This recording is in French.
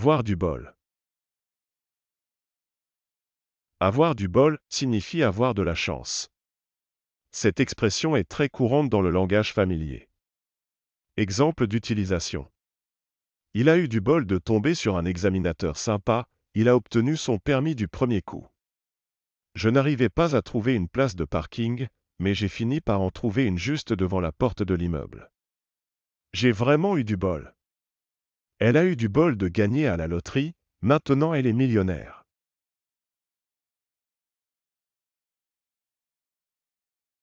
Avoir du bol. Avoir du bol signifie avoir de la chance. Cette expression est très courante dans le langage familier. Exemple d'utilisation. Il a eu du bol de tomber sur un examinateur sympa, il a obtenu son permis du premier coup. Je n'arrivais pas à trouver une place de parking, mais j'ai fini par en trouver une juste devant la porte de l'immeuble. J'ai vraiment eu du bol. Elle a eu du bol de gagner à la loterie, maintenant elle est millionnaire.